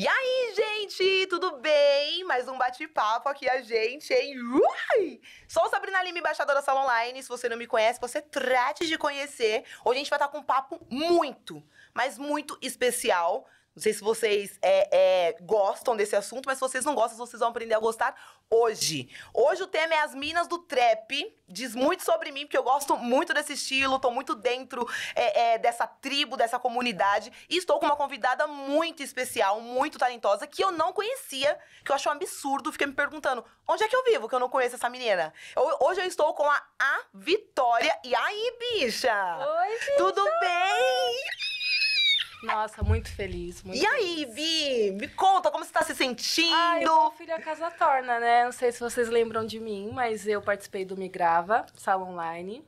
E aí, gente, tudo bem? Mais um bate-papo aqui a gente, hein? Ui! Sou Sabrina Lima, embaixadora Sala Online. Se você não me conhece, você trate de conhecer. Hoje a gente vai estar com um papo muito, mas muito especial não sei se vocês é, é, gostam desse assunto, mas se vocês não gostam, vocês vão aprender a gostar hoje. Hoje o tema é as minas do trap. Diz muito sobre mim, porque eu gosto muito desse estilo, tô muito dentro é, é, dessa tribo, dessa comunidade. E estou com uma convidada muito especial, muito talentosa, que eu não conhecia, que eu acho um absurdo. Fiquei me perguntando, onde é que eu vivo que eu não conheço essa menina? Eu, hoje eu estou com a, a Vitória. E aí, bicha? Oi, bicha! Tudo bem? Nossa, muito feliz. Muito e feliz. aí, Vi? Me conta como você tá se sentindo. Ai, meu filho a casa torna, né? Não sei se vocês lembram de mim, mas eu participei do Migrava, sala online.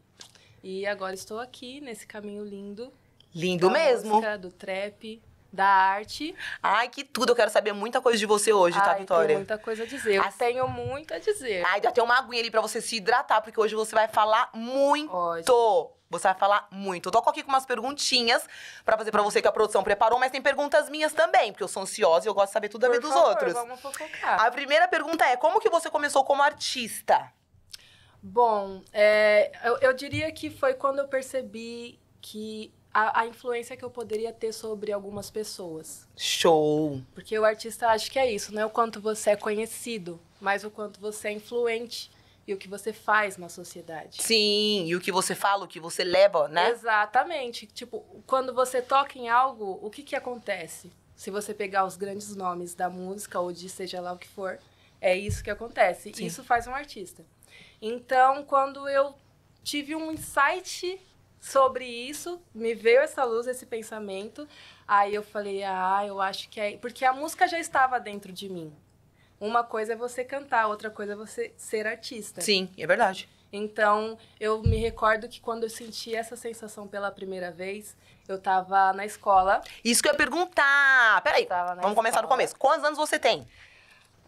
E agora estou aqui nesse caminho lindo. Lindo da mesmo. Música, do trap, da arte. Ai, que tudo! Eu quero saber muita coisa de você hoje, tá, Ai, tá, Vitória? Tenho muita coisa a dizer. Eu tenho muito a dizer. Ai, já tem uma aguinha ali pra você se hidratar, porque hoje você vai falar muito. Ótimo. Você vai falar muito. Eu toco aqui com umas perguntinhas para fazer para você que a produção preparou, mas tem perguntas minhas também, porque eu sou ansiosa e eu gosto de saber tudo da vida dos outros. Vamos A primeira pergunta é: como que você começou como artista? Bom, é, eu, eu, diria que foi quando eu percebi que a, a, influência que eu poderia ter sobre algumas pessoas. Show! Porque o artista acho que é isso, não é o quanto você é conhecido, mas o quanto você é influente e o que você faz na sociedade. Sim, e o que você fala, o que você leva, né? Exatamente. Tipo, quando você toca em algo, o que que acontece? Se você pegar os grandes nomes da música ou de seja lá o que for, é isso que acontece. Sim. Isso faz um artista. Então, quando eu tive um insight sobre isso, me veio essa luz, esse pensamento, aí eu falei: "Ah, eu acho que é, porque a música já estava dentro de mim uma coisa é você cantar, outra coisa é você ser artista. Sim, é verdade. Então, eu me recordo que quando eu senti essa sensação pela primeira vez, eu tava na escola. Isso que eu ia perguntar! Peraí, vamos escola. começar do começo. Quantos anos você tem?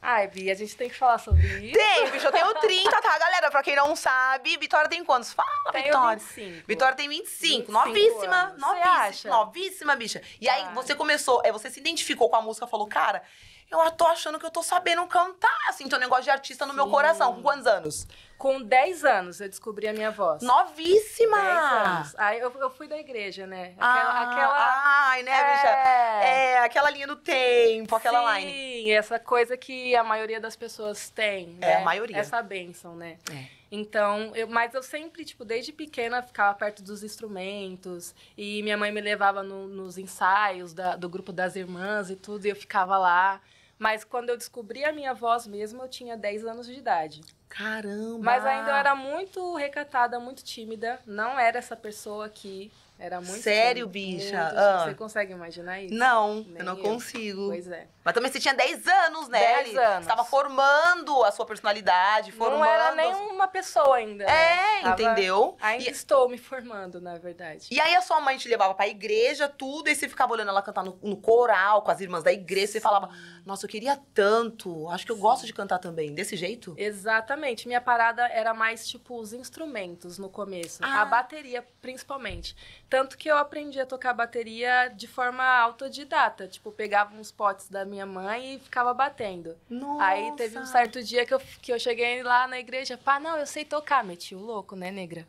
Ai, Bi, a gente tem que falar sobre isso. Tem, bicho, eu tenho 30, tá, galera? Pra quem não sabe, Vitória tem quantos? Fala, tenho Vitória. 25. Vitória tem 25, 25 novíssima, anos. novíssima, novíssima, bicha. E aí, você começou, é, você se identificou com a música, falou, cara, eu tô achando que eu tô sabendo cantar, assim, tem um negócio de artista no Sim. meu coração. Com quantos anos? Com 10 anos eu descobri a minha voz. Novíssima! 10 anos. Aí eu, eu fui da igreja, né? Ah, aquela. Ah, aquela... Ai, né, é... bicha? É, aquela linha do tempo, aquela Sim, line. Sim, essa coisa que a maioria das pessoas tem. Né? É, a né? maioria. Essa bênção, né? É. Então, eu, mas eu sempre, tipo, desde pequena ficava perto dos instrumentos e minha mãe me levava no, nos ensaios da, do grupo das irmãs e tudo, e eu ficava lá. Mas quando eu descobri a minha voz mesmo, eu tinha 10 anos de idade. Caramba! Mas ainda eu era muito recatada, muito tímida. Não era essa pessoa que era muito Sério, bicha? Muito, ah. Você consegue imaginar isso? Não, eu não eu. consigo. Pois é. Mas também você tinha 10 anos, né? 10 anos. Você tava formando a sua personalidade, formando... Não era nem uma pessoa ainda. É, né? É, tava... entendeu? Ainda e... estou me formando, na verdade. E aí a sua mãe te levava pra igreja, tudo, e você ficava olhando ela cantar no, no coral com as irmãs da igreja, Sim. você falava, nossa, eu queria tanto, acho que eu Sim. gosto de cantar também, desse jeito? Exatamente. Minha parada era mais, tipo, os instrumentos no começo. Ah. A bateria, principalmente. Tanto que eu aprendi a tocar bateria de forma autodidata. Tipo, pegava uns potes da minha mãe e ficava batendo. Nossa. Aí teve um certo dia que eu, que eu cheguei lá na igreja, pá, não, eu sei tocar. Meti o louco, né, negra?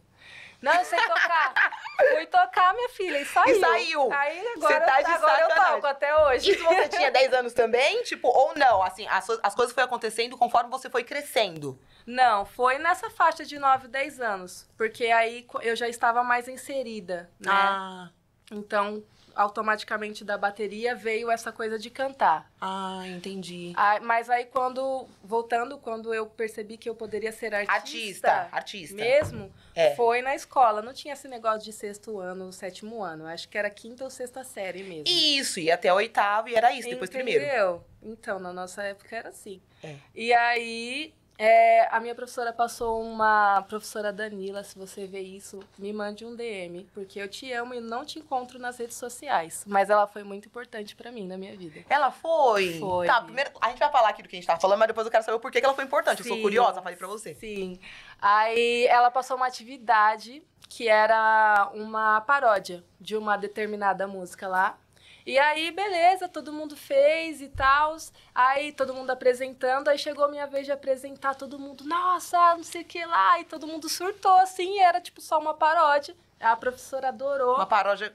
Não, eu sei tocar. Fui tocar, minha filha, e saiu. E saiu. Aí agora, tá eu, agora eu toco até hoje. Isso você tinha 10 anos também? Tipo, ou não? Assim, as, as coisas foram acontecendo conforme você foi crescendo. Não, foi nessa faixa de 9, 10 anos. Porque aí eu já estava mais inserida, né? Ah. Então, automaticamente da bateria veio essa coisa de cantar. Ah, entendi. Ah, mas aí quando voltando, quando eu percebi que eu poderia ser artista, artista, artista. mesmo, é. foi na escola. Não tinha esse negócio de sexto ano, sétimo ano. Acho que era quinta ou sexta série mesmo. Isso, e até oitavo e era isso, depois primeiro Entendeu? Então, na nossa época era assim. É. E aí é, a minha professora passou uma professora Danila, se você vê isso, me mande um DM, porque eu te amo e não te encontro nas redes sociais, mas ela foi muito importante para mim na minha vida. Ela foi? Foi. Tá, primeiro a gente vai falar aqui do que a gente tá falando, mas depois eu quero saber o porquê que ela foi importante. Sim, eu sou curiosa, falei para você. Sim. Aí ela passou uma atividade que era uma paródia de uma determinada música lá. E aí, beleza, todo mundo fez e tal. Aí todo mundo apresentando, aí chegou a minha vez de apresentar todo mundo, nossa, não sei o que lá, e todo mundo surtou, assim, e era tipo só uma paródia. A professora adorou. Uma paródia.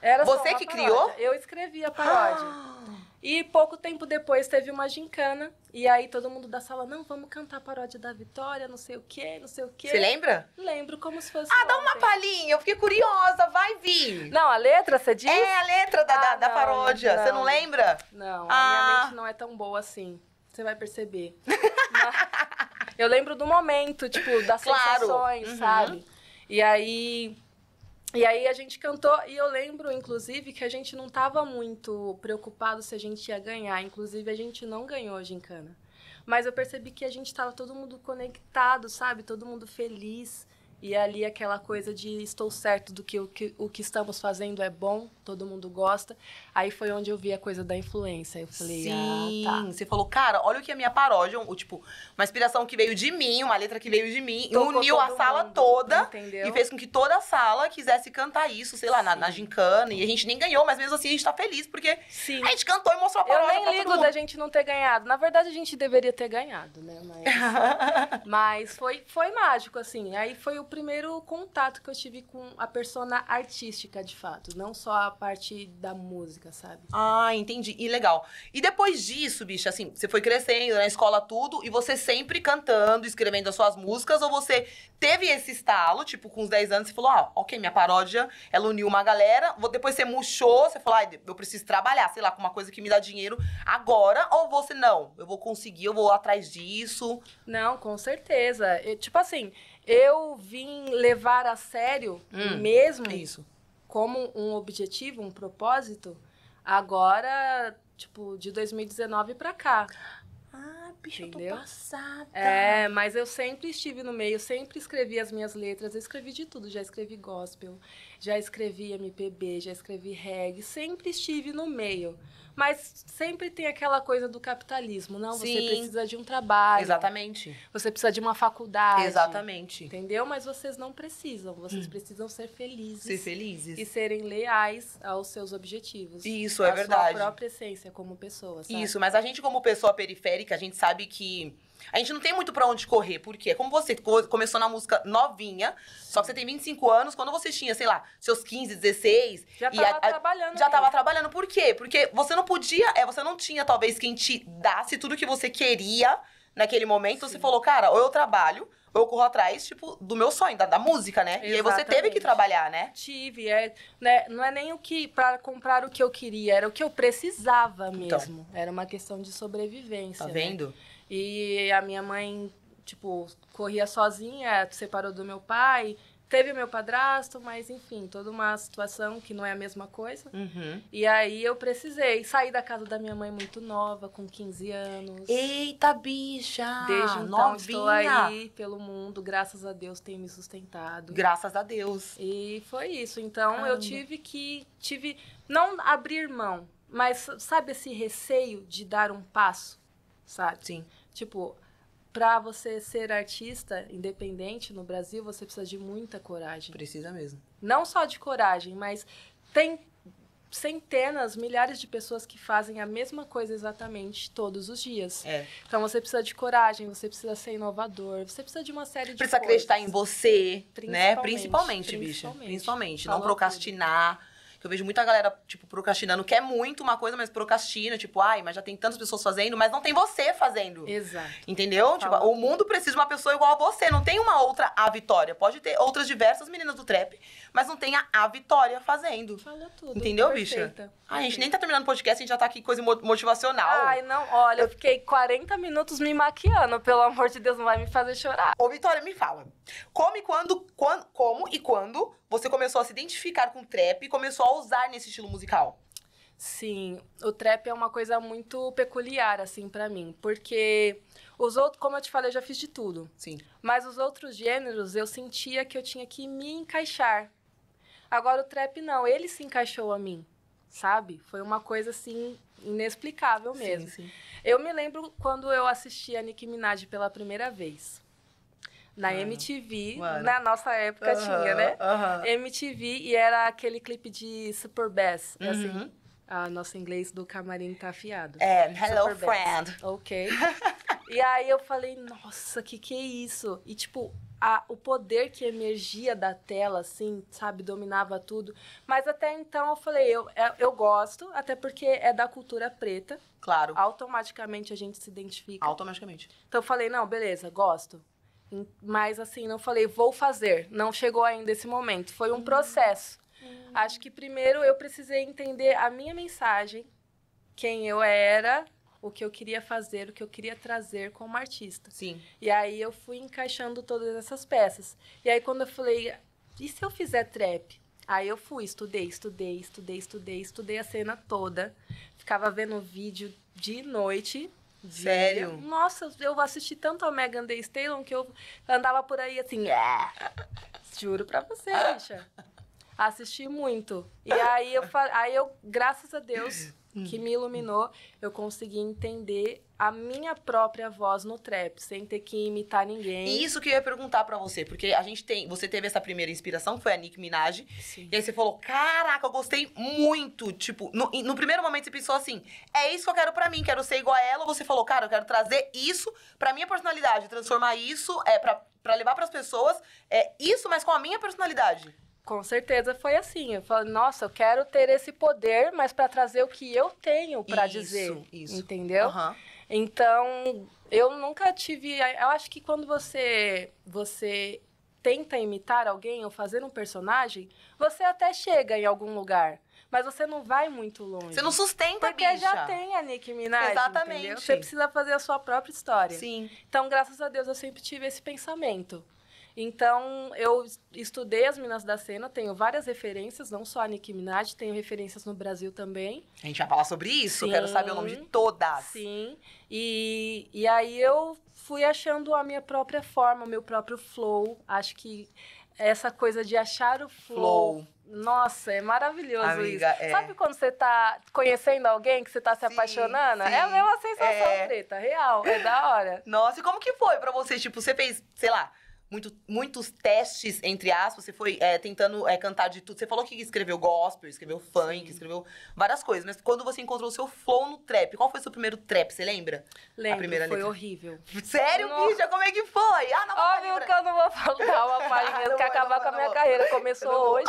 Era Você que paródia. criou? Eu escrevi a paródia. Ah. E pouco tempo depois teve uma gincana. E aí todo mundo da sala, não, vamos cantar a paródia da Vitória, não sei o quê, não sei o quê. Você lembra? Lembro, como se fosse. Ah, ontem. dá uma palhinha, eu fiquei curiosa, vai vir. Não, a letra, você diz? É, a letra da, ah, da, não, paródia. Não. Você não lembra? Não, ah. minha mente não é tão boa assim. Você vai perceber. Mas eu lembro do momento, tipo, das claro. sensações, uhum. sabe? E aí e aí a gente cantou e eu lembro, inclusive, que a gente não estava muito preocupado se a gente ia ganhar. Inclusive, a gente não ganhou a gincana. Mas eu percebi que a gente estava todo mundo conectado, sabe? Todo mundo feliz. E ali aquela coisa de estou certo do que o, que o que estamos fazendo é bom, todo mundo gosta. Aí foi onde eu vi a coisa da influência. Eu falei, ah, Sim. ah, tá. Você falou, cara, olha o que é minha paródia, o, tipo, uma inspiração que veio de mim, uma letra que veio de mim, Tocou uniu a sala mundo, toda entendeu? e fez com que toda a sala quisesse cantar isso, sei lá, na, na, gincana. E a gente nem ganhou, mas mesmo assim a gente tá feliz porque Sim. a gente cantou e mostrou a paródia. Eu nem ligo da gente não ter ganhado. Na verdade, a gente deveria ter ganhado, né? Mas, mas foi, foi mágico, assim. Aí foi o primeiro contato que eu tive com a persona artística, de fato. Não só a parte da música, sabe? Ah, entendi. E legal. E depois disso, bicha, assim, você foi crescendo na escola, tudo, e você sempre cantando, escrevendo as suas músicas, ou você teve esse estalo, tipo, com os 10 anos, você falou, ah, ok, minha paródia, ela uniu uma galera, depois você murchou, você falou, ah, eu preciso trabalhar, sei lá, com uma coisa que me dá dinheiro agora, ou você, não, eu vou conseguir, eu vou atrás disso. Não, com certeza. Eu, tipo assim, eu vim levar a sério hum, mesmo isso. como um objetivo, um propósito, agora, tipo, de 2019 para cá. Ah, bicho, Entendeu? eu tô passada. É, mas eu sempre estive no meio, sempre escrevi as minhas letras, eu escrevi de tudo, já escrevi gospel, já escrevi MPB, já escrevi reggae, sempre estive no meio. Mas sempre tem aquela coisa do capitalismo, não? Sim. Você precisa de um trabalho. Exatamente. Você precisa de uma faculdade. Exatamente. Entendeu? Mas vocês não precisam. Vocês hum. precisam ser felizes. Ser felizes. E serem leais aos seus objetivos. Isso, é verdade. A sua própria essência como pessoa, sabe? Isso, mas a gente como pessoa periférica, a gente sabe que a gente não tem muito para onde correr, porque como você começou na música novinha, só que você tem 25 anos, quando você tinha, sei lá, seus 15, 16, já tava a, a, trabalhando. Já estava trabalhando. Por quê? Porque você não podia, é, você não tinha talvez quem te desse tudo que você queria naquele momento. Sim. Você falou, cara, ou eu trabalho, eu corro atrás, tipo, do meu sonho, da, da música, né? Exatamente. E aí você teve que trabalhar, né? Tive, é, né, não é nem o que para comprar o que eu queria, era o que eu precisava então. mesmo. Então. Era uma questão de sobrevivência. Tá né? vendo? Né? E a minha mãe, tipo, corria sozinha, separou do meu pai, teve meu padrasto, mas enfim, toda uma situação que não é a mesma coisa. Uhum. E aí eu precisei sair da casa da minha mãe muito nova, com 15 anos. Eita, bicha! Desde então novinha. estou aí pelo mundo, graças a Deus tem me sustentado. Graças a Deus. E foi isso. Então Caramba. eu tive que tive não abrir mão, mas sabe esse receio de dar um passo? sabe? Sim. Tipo, para você ser artista independente no Brasil, você precisa de muita coragem. Precisa mesmo. Não só de coragem, mas tem centenas, milhares de pessoas que fazem a mesma coisa exatamente todos os dias. É. Então você precisa de coragem, você precisa ser inovador, você precisa de uma série de precisa coisas. Precisa acreditar em você, principalmente, né? Principalmente, principalmente bicha. Principalmente, principalmente. não procrastinar. Tudo eu vejo muita galera, tipo, procrastinando, quer é muito uma coisa, mas procrastina, tipo, ai, mas já tem tantas pessoas fazendo, mas não tem você fazendo. Exato. Entendeu? Tipo, o mundo precisa de uma pessoa igual a você, não tem uma outra a Vitória. Pode ter outras diversas meninas do trap, mas não tem a, a Vitória fazendo. Falou tudo. Entendeu, perfeita, bicha? Ai, a gente nem tá terminando o podcast, a gente já tá aqui coisa motivacional. Ai, não, olha, eu fiquei 40 minutos me maquiando, pelo amor de Deus, não vai me fazer chorar. Ô, Vitória, me fala. Come quando, quando como e quando você começou a se identificar com trap e começou a usar nesse estilo musical. Sim, o trap é uma coisa muito peculiar, assim, para mim. Porque os outros, como eu te falei, eu já fiz de tudo. Sim. Mas os outros gêneros, eu sentia que eu tinha que me encaixar. Agora o trap não, ele se encaixou a mim, sabe? Foi uma coisa, assim, inexplicável mesmo. Sim, sim. Eu me lembro quando eu assisti a Nicki Minaj pela primeira vez. Na uhum. MTV, Mano. na nossa época uhum, tinha, né? Uhum. MTV e era aquele clipe de Super Bass, assim. Uhum. Ah, nosso inglês do camarim tá afiado. É, hello Super friend. Bass. Ok. e aí eu falei, nossa, que que é isso? E tipo, a, o poder que emergia da tela, assim, sabe, dominava tudo. Mas até então eu falei, eu, é, eu gosto, até porque é da cultura preta. Claro. Automaticamente a gente se identifica. Automaticamente. Então eu falei, não, beleza, gosto mas assim, não falei, vou fazer. Não chegou ainda esse momento. Foi um processo. Hum. Acho que primeiro eu precisei entender a minha mensagem, quem eu era, o que eu queria fazer, o que eu queria trazer como artista. Sim. E aí eu fui encaixando todas essas peças. E aí quando eu falei, e se eu fizer trap? Aí eu fui, estudei, estudei, estudei, estudei, estudei a cena toda. Ficava vendo o vídeo de noite Sério? Nossa, eu assisti tanto a Megan Thee Stallion que eu andava por aí assim... Ah! Juro pra você, bicha. Assisti muito. E aí eu, aí eu, graças a Deus Hum. que me iluminou, eu consegui entender a minha própria voz no trap, sem ter que imitar ninguém. isso que eu ia perguntar para você, porque a gente tem, você teve essa primeira inspiração, que foi a Nick Minaj, Sim. e aí você falou: "Caraca, eu gostei muito". Tipo, no, no, primeiro momento você pensou assim: "É isso que eu quero para mim, quero ser igual a ela". você falou: "Cara, eu quero trazer isso para minha personalidade, transformar isso é para levar para as pessoas, é isso, mas com a minha personalidade". Com certeza foi assim. Eu falei, nossa, eu quero ter esse poder, mas para trazer o que eu tenho para dizer. Isso. isso Entendeu? Uhum. Então, eu nunca tive. Eu acho que quando você você tenta imitar alguém ou fazer um personagem, você até chega em algum lugar. Mas você não vai muito longe. Você não sustenta, Porque bicha. já tem a Nicki Minaj, Exatamente. Entendeu? Você precisa fazer a sua própria história. Sim. Então, graças a Deus, eu sempre tive esse pensamento. Então, eu estudei as Minas da Cena, tenho várias referências, não só a Nicki Minaj, tenho referências no Brasil também. A gente vai falar sobre isso, sim, quero saber o nome de todas. Sim, e, e aí eu fui achando a minha própria forma, o meu próprio flow. Acho que essa coisa de achar o flow. flow. Nossa, é maravilhoso Amiga, isso. É. Sabe quando você tá conhecendo alguém que você tá se sim, apaixonando? Sim. É a mesma sensação, é. Preta, real. É da hora. Nossa, e como que foi para você? Tipo, você fez, sei lá muito, muitos testes, entre aspas. Você foi é, tentando é, cantar de tudo. Você falou que escreveu gospel, escreveu funk, Sim. escreveu várias coisas. Mas quando você encontrou o seu flow no trap, qual foi o seu primeiro trap? Você lembra? Lembro, a primeira foi letra? horrível. Sério, bicha? Como é que foi? Ah, não, Óbvio que eu não vou falar uma palhinha que acabar com a minha não. carreira. Começou hoje.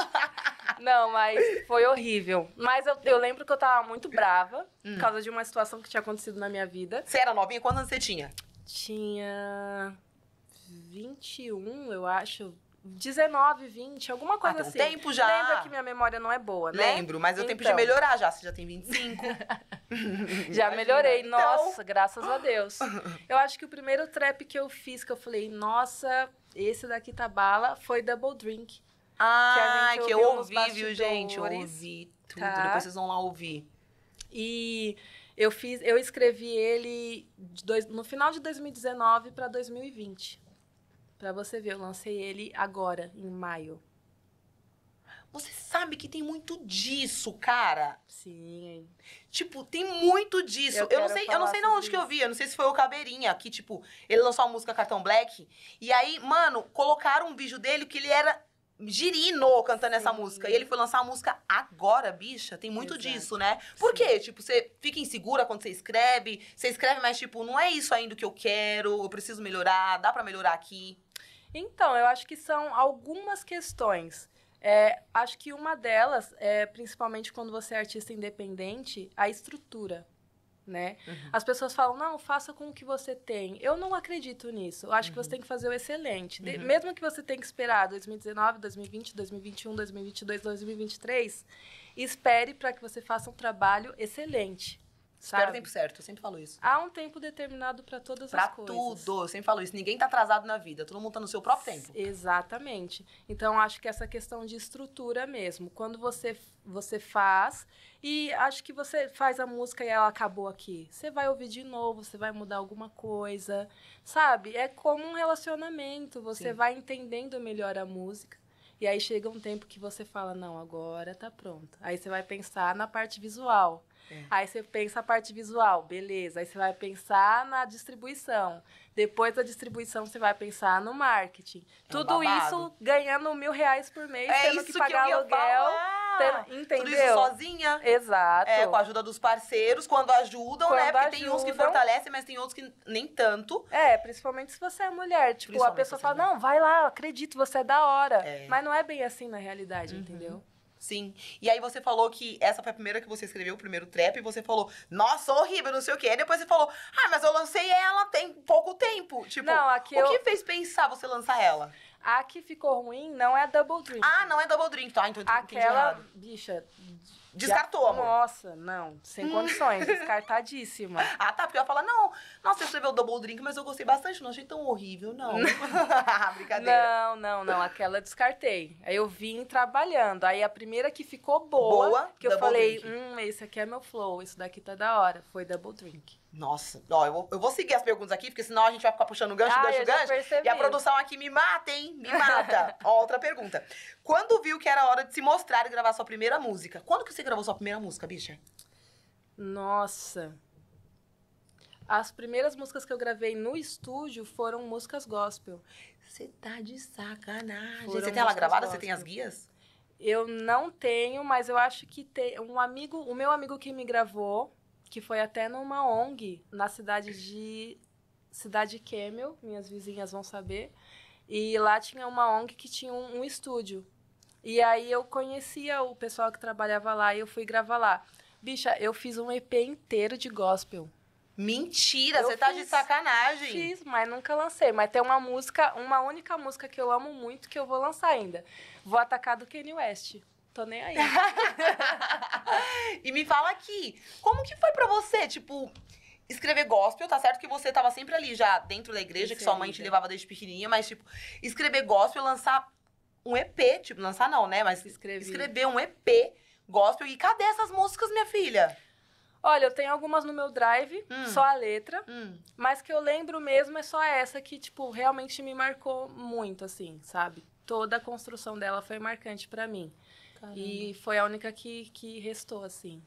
Não, mas foi horrível. Mas eu, eu lembro que eu tava muito brava hum. por causa de uma situação que tinha acontecido na minha vida. Você era novinha? Quantos anos você tinha? Tinha. 21, eu acho. 19, 20, alguma coisa ah, tem um assim. tempo já. Lembra que minha memória não é boa, né? Lembro, mas eu então. tenho de melhorar já. Você já tem 25. já Imagina. melhorei, então. nossa, graças a Deus. Eu acho que o primeiro trap que eu fiz, que eu falei, nossa, esse daqui tá bala, foi Double Drink. Ah, que, que eu ouvi, viu, gente? Eu ouvi tudo. Tá. Depois vocês vão lá ouvir. E eu fiz, eu escrevi ele dois, no final de 2019 pra 2020. Pra você ver, eu lancei ele agora, em maio. Você sabe que tem muito disso, cara. Sim. Tipo, tem muito disso. Eu, eu não sei, eu não sei de onde que eu vi, eu não sei se foi o Cabeirinha que tipo, ele lançou a música Cartão Black e aí, mano, colocaram um vídeo dele que ele era girino cantando Sim. essa música. E ele foi lançar a música agora, bicha. Tem muito Exato. disso, né? Por Sim. quê? Tipo, você fica insegura quando você escreve, você escreve, mas tipo, não é isso ainda que eu quero, eu preciso melhorar, dá para melhorar aqui. Então, eu acho que são algumas questões. É, acho que uma delas é, principalmente quando você é artista independente, a estrutura. Né? Uhum. As pessoas falam, não, faça com o que você tem. Eu não acredito nisso. Eu acho uhum. que você uhum. tem que fazer o excelente. Uhum. mesmo que você tenha que esperar 2019, 2020, 2021, 2022, 2023, espere para que você faça um trabalho excelente. Espera o tempo certo, eu sempre falo isso. Há um tempo determinado para todas pra as coisas. Pra tudo, eu sempre falo isso. Ninguém tá atrasado na vida, todo mundo tá no seu próprio tempo. Exatamente. Então, acho que essa questão de estrutura mesmo. Quando você, você faz, e acho que você faz a música e ela acabou aqui. Você vai ouvir de novo, você vai mudar alguma coisa, sabe? É como um relacionamento, você Sim. vai entendendo melhor a música. E aí chega um tempo que você fala, não, agora tá pronto. Aí você vai pensar na parte visual é. Aí você pensa a parte visual, beleza. Aí você vai pensar na distribuição. Depois da distribuição, você vai pensar no marketing. É Tudo isso ganhando mil reais por mês, é tendo que pagar que aluguel. Ter, entendeu? Tudo isso sozinha. Exato. É, com a ajuda dos parceiros, quando ajudam, quando né? Porque ajudam. tem uns que fortalecem, mas tem outros que nem tanto. É, principalmente se você é mulher. Tipo, a pessoa é fala, não, vai lá, acredito, você é da hora. É. Mas não é bem assim na realidade, uhum. entendeu? Sim. E aí você falou que essa foi a primeira que você escreveu, o primeiro trap, e você falou, nossa, horrível, não sei o quê. e depois você falou, ah, mas eu lancei ela tem pouco tempo. Tipo, não, o que fez pensar você lançar ela? A que ficou ruim não é a Double Drink. Ah, não é Double Drink, tá? Então eu Aquela, bicha, Descartou, amor. Nossa, não. Sem condições. descartadíssima. Ah, tá. Porque ela fala, não, nossa, você escreveu Double Drink, mas eu gostei bastante. Não achei tão horrível, não. Ah, brincadeira. Não, não, não. Aquela eu descartei. Aí eu vim trabalhando. Aí a primeira que ficou boa, boa que eu falei, drink. hum, esse aqui é meu flow, isso daqui tá da hora. Foi Double Drink. Nossa, ó, eu vou, eu vou, seguir as perguntas aqui, porque senão a gente vai ficar puxando gancho, ah, gancho, gancho. Percebi. E a produção aqui me mata, hein? Me mata. ó, outra pergunta. Quando viu que era hora de se mostrar e gravar sua primeira música? Quando que você gravou sua primeira música, bicha? Nossa. As primeiras músicas que eu gravei no estúdio foram músicas gospel. Você tá de sacanagem. Foram você tem ela gravada? Gospel. Você tem as guias? Eu não tenho, mas eu acho que tem um amigo, o meu amigo que me gravou, que foi até numa ONG na cidade de cidade Kemel, minhas vizinhas vão saber. E lá tinha uma ONG que tinha um, um estúdio. E aí eu conhecia o pessoal que trabalhava lá e eu fui gravar lá. Bicha, eu fiz um EP inteiro de gospel. Mentira, eu você tá de sacanagem. Fiz, mas nunca lancei. Mas tem uma música, uma única música que eu amo muito que eu vou lançar ainda. Vou atacar do Kanye West tô nem aí. e me fala aqui, como que foi para você, tipo, escrever gospel, tá certo que você tava sempre ali já dentro da igreja, Sim, que é sua mãe te levava desde pequenininha, mas tipo, escrever gospel, lançar um EP, tipo, lançar não, né, mas Escrevi. escrever um EP gospel. E cadê essas músicas, minha filha? Olha, eu tenho algumas no meu drive, hum. só a letra, hum. mas que eu lembro mesmo é só essa que, tipo, realmente me marcou muito, assim, sabe? Toda a construção dela foi marcante para mim. Caramba. E foi a única que, que restou, assim.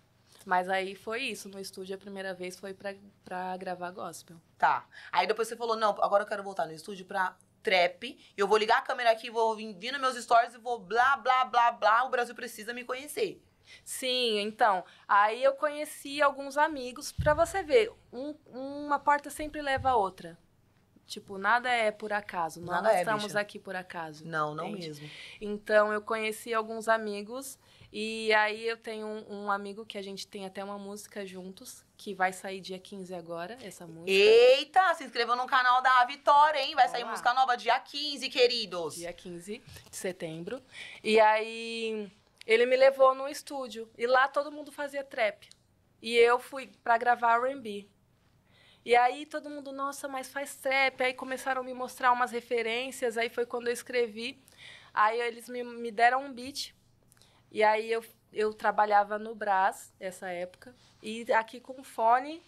Mas aí foi isso, no estúdio a primeira vez foi pra, pra gravar gospel. Tá. Aí depois você falou, não, agora eu quero voltar no estúdio pra trap. Eu vou ligar a câmera aqui, vou vir nos meus stories e vou blá, blá, blá, blá. O Brasil precisa me conhecer. Sim, então. Aí eu conheci alguns amigos, pra você ver, um, uma porta sempre leva a outra. Tipo, nada é por acaso. Nada nós é, estamos aqui por acaso. Não, não entende? mesmo. Então, eu conheci alguns amigos. E aí eu tenho um, um, amigo que a gente tem até uma música juntos, que vai sair dia 15 agora, essa música. Eita, se inscreva no canal da Vitória, hein? Vai Olá. sair música nova dia 15, queridos. Dia 15 de setembro. E aí ele me levou no estúdio e lá todo mundo fazia trap. E eu fui para gravar R&B. E aí todo mundo, nossa, mas faz trap. Aí começaram a me mostrar umas referências, aí foi quando eu escrevi. Aí eles me, me deram um beat. E aí eu, eu trabalhava no Brás, essa época. E aqui com fone,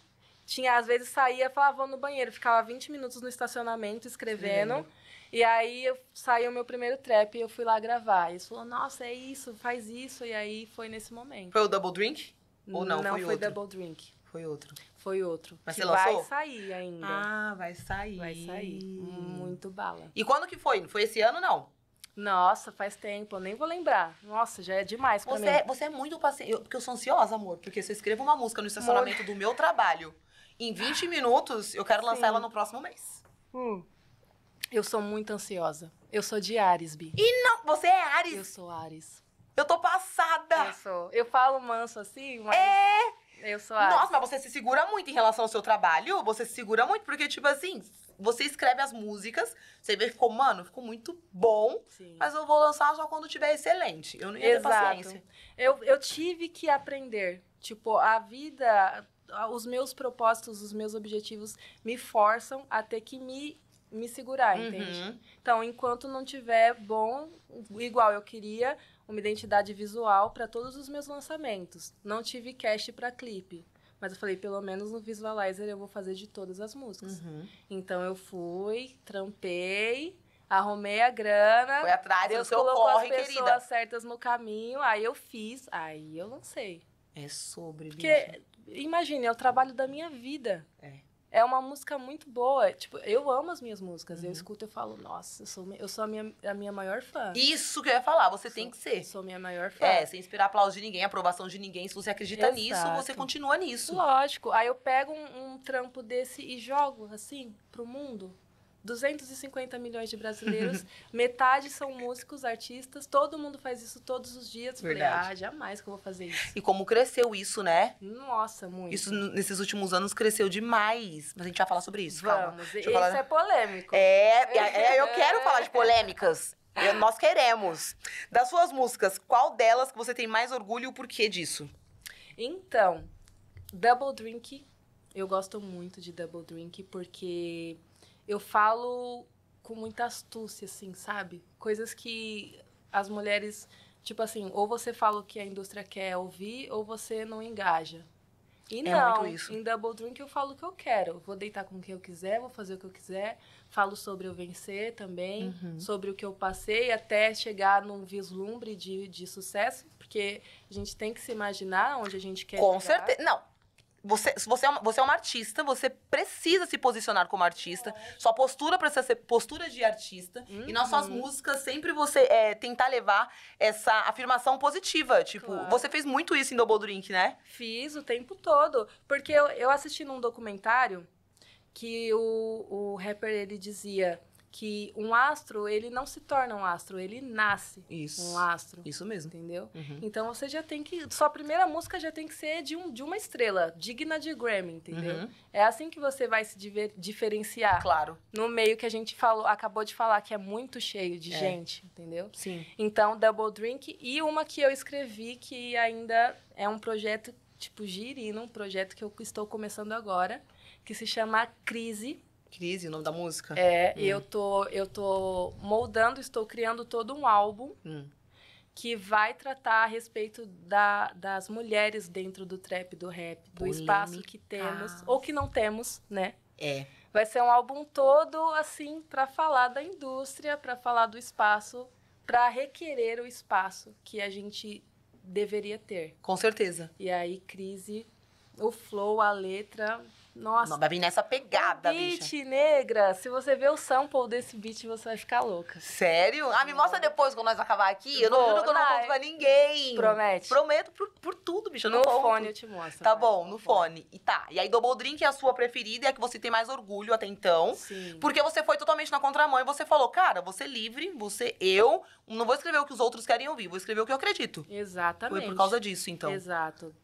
tinha às vezes saía, falava, no banheiro. Ficava 20 minutos no estacionamento escrevendo. Sim. E aí eu, saiu o meu primeiro trap e eu fui lá gravar. E eles falaram, nossa, é isso, faz isso. E aí foi nesse momento. Foi o Double Drink? Ou não, não foi, foi outro? Double Drink. Foi outro. Foi outro. Mas que você lançou? Vai sair ainda. Ah, vai sair. Vai sair. Muito bala. E quando que foi? Foi esse ano, não? Nossa, faz tempo, eu nem vou lembrar. Nossa, já é demais pra você, mim. É, você é muito paciente, eu, porque eu sou ansiosa, amor. Porque se eu escrevo uma música no estacionamento amor. do meu trabalho, em 20 minutos, eu quero Sim. lançar ela no próximo mês. Hum. Eu sou muito ansiosa. Eu sou de Ares, Bi. E não, você é Ares? Eu sou Ares. Eu tô passada. Eu sou. Eu falo manso assim, mas... É! Eu sou a. Nossa, mas você se segura muito em relação ao seu trabalho. Você se segura muito, porque, tipo assim, você escreve as músicas, você vê que ficou, mano, ficou muito bom, Sim. mas eu vou lançar só quando tiver excelente. Eu não ia Exato. ter paciência. Eu, eu tive que aprender. Tipo, a vida, os meus propósitos, os meus objetivos me forçam a ter que me me segurar, uhum. entende? Então, enquanto não tiver bom, igual eu queria, uma identidade visual para todos os meus lançamentos. Não tive cast para clipe. Mas eu falei, pelo menos no Visualizer eu vou fazer de todas as músicas. Uhum. Então eu fui, trampei, arrumei a grana. Foi atrás, Deus seu colocou as pessoas querida. certas no caminho, aí eu fiz, aí eu lancei. É sobre, Porque, imagine, é o trabalho da minha vida. É. É uma música muito boa. Tipo, eu amo as minhas músicas. Uhum. Eu escuto e falo, nossa, eu sou, eu sou a, minha, a minha maior fã. Isso que eu ia falar, você sou, tem que ser. Sou a minha maior fã. É, sem esperar aplauso de ninguém, aprovação de ninguém. Se você acredita Exato. nisso, você continua nisso. Lógico. Aí eu pego um, um trampo desse e jogo, assim, pro mundo. 250 milhões de brasileiros, metade são músicos, artistas, todo mundo faz isso todos os dias. Verdade. Falei, ah, jamais que eu vou fazer isso. E como cresceu isso, né? Nossa, muito. Isso nesses últimos anos cresceu demais. Mas a gente vai falar sobre isso, Vamos. calma. Isso falar... é polêmico. É, é, é eu quero falar de polêmicas. Eu, nós queremos. Das suas músicas, qual delas que você tem mais orgulho e o porquê disso? Então, Double Drink. Eu gosto muito de Double Drink porque eu falo com muita astúcia, assim, sabe? Coisas que as mulheres, tipo assim, ou você fala o que a indústria quer ouvir, ou você não engaja. E é não, em Double Drink eu falo o que eu quero. Vou deitar com quem eu quiser, vou fazer o que eu quiser. Falo sobre eu vencer também, uhum. sobre o que eu passei, até chegar num vislumbre de, de sucesso, porque a gente tem que se imaginar onde a gente quer. Com chegar. certeza. Não, você, você, é uma, você é uma artista, você precisa se posicionar como artista. Sua postura precisa ser postura de artista. Uhum. E nas suas uhum. músicas, sempre você é, tentar levar essa afirmação positiva. Tipo, claro. você fez muito isso em Double Drink, né? Fiz o tempo todo. Porque eu, eu assisti num documentário que o, o rapper, ele dizia que um astro, ele não se torna um astro, ele nasce Isso. um astro. Isso mesmo. Entendeu? Uhum. Então você já tem que. Sua primeira música já tem que ser de, um, de uma estrela, digna de Grammy, entendeu? Uhum. É assim que você vai se diver, diferenciar. Claro. No meio que a gente falou, acabou de falar, que é muito cheio de é. gente, entendeu? Sim. Então, Double Drink e uma que eu escrevi que ainda é um projeto tipo girino, um projeto que eu estou começando agora, que se chama Crise Crise, o nome da música? É, hum. eu tô eu tô moldando, estou criando todo um álbum hum. que vai tratar a respeito da, das mulheres dentro do trap, do rap, do espaço que temos ou que não temos, né? É. Vai ser um álbum todo assim para falar da indústria, para falar do espaço, para requerer o espaço que a gente deveria ter. Com certeza. E aí crise, o flow, a letra, nossa. vai vir nessa pegada, beat, bicha. negra. Se você ver o sample desse beat, você vai ficar louca. Sério? Ah, me mostra depois quando nós acabar aqui. Eu não juro não conto pra ninguém. Promete. Prometo por, por tudo, bicha. No fone conto. eu te mostro. Tá bom, no fone. E tá. E aí, Double Drink é a sua preferida, é a que você tem mais orgulho até então. Sim. Porque você foi totalmente na contramão e você falou, cara, você é livre, você, eu. Não vou escrever o que os outros querem ouvir, vou escrever o que eu acredito. Exatamente. Foi por causa disso, então. Exato.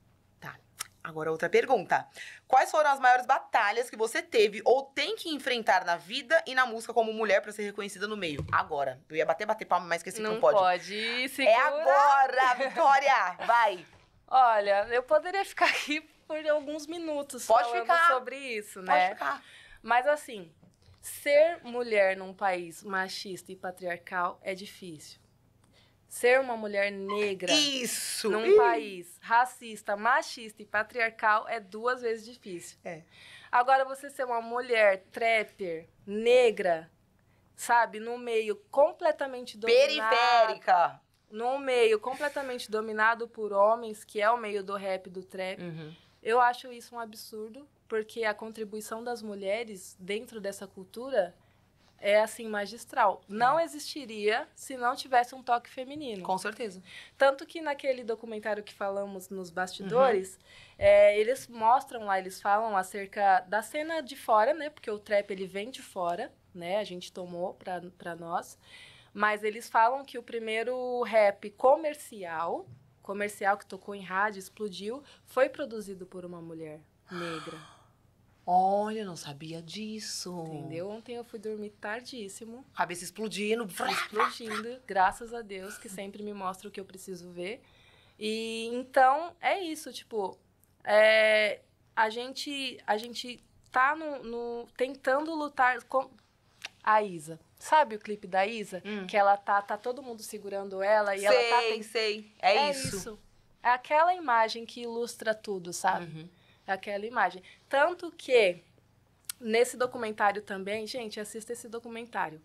Agora, outra pergunta. Quais foram as maiores batalhas que você teve ou tem que enfrentar na vida e na música como mulher para ser reconhecida no meio? Agora. Eu ia bater, bater palma, mas esqueci não que não pode. Não pode, segura. É agora, Vitória! Vai! Olha, eu poderia ficar aqui por alguns minutos pode falando ficar. sobre isso, né? Pode ficar. Mas assim, ser mulher num país machista e patriarcal é difícil ser uma mulher negra Isso. num país racista, machista e patriarcal é duas vezes difícil. É. Agora, você ser uma mulher trapper, negra, sabe, no meio completamente dominado... Periférica! Num meio completamente dominado por homens, que é o meio do rap, do trap. Uhum. Eu acho isso um absurdo, porque a contribuição das mulheres dentro dessa cultura é assim magistral. Não é. existiria se não tivesse um toque feminino. Com certeza. Tanto que naquele documentário que falamos nos bastidores, uhum. é, eles mostram lá, eles falam acerca da cena de fora, né? Porque o trap ele vem de fora, né? A gente tomou para para nós. Mas eles falam que o primeiro rap comercial, comercial que tocou em rádio, explodiu, foi produzido por uma mulher negra. Olha, não sabia disso. Entendeu? Ontem eu fui dormir tardíssimo. Cabeça explodindo. Explodindo. graças a Deus, que sempre me mostra o que eu preciso ver. E então é isso, tipo, é, a gente a gente tá no, no tentando lutar com a Isa. Sabe o clipe da Isa? Hum. Que ela tá, tá todo mundo segurando ela e sei, ela tá. Tem... Sei, É, é isso. isso. É aquela imagem que ilustra tudo, sabe? Uhum aquela imagem. Tanto que nesse documentário também, gente, assista esse documentário.